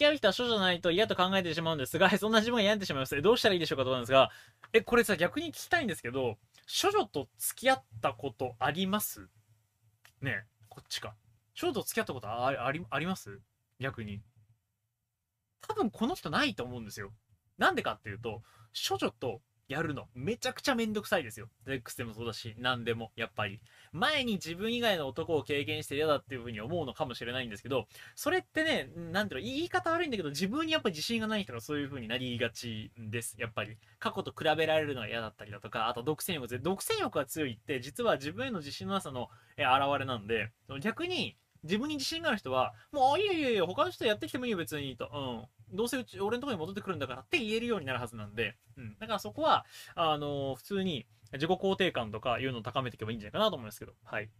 き合う人は書じゃないと嫌と考えてしまうんですが、そんな自分が病んでしまいます。どうしたらいいでしょうかと思うんですが、え、これさ、逆に聞きたいんですけど、処女と付き合ったことありますねこっちか。処女と付き合ったことあありあります逆に。多分この人ないと思うんですよ。なんでかっていうと、処女とやるのめちゃくちゃめんどくさいですよ。セックスでもそうだし、何でも、やっぱり。前に自分以外の男を経験して嫌だっていうふうに思うのかもしれないんですけど、それってね、なんていうの、言い方悪いんだけど、自分にやっぱり自信がない人がそういうふうになりがちです、やっぱり。過去と比べられるのが嫌だったりだとか、あと独占欲で、独占欲が強いって、実は自分への自信のなさの表れなんで、逆に、自分に自信がある人は、もう、いいやいいよ、他の人やってきてもいいよ、別に、と。うん。どうせうち、俺のところに戻ってくるんだからって言えるようになるはずなんで、うん。だからそこは、あのー、普通に自己肯定感とかいうのを高めていけばいいんじゃないかなと思うんですけど、はい。